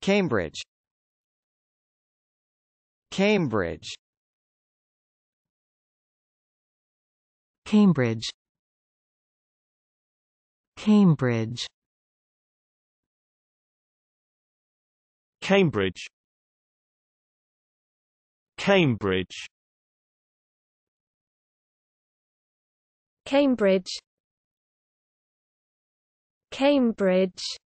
Cambridge Cambridge Cambridge Cambridge Cambridge Cambridge Cambridge Cambridge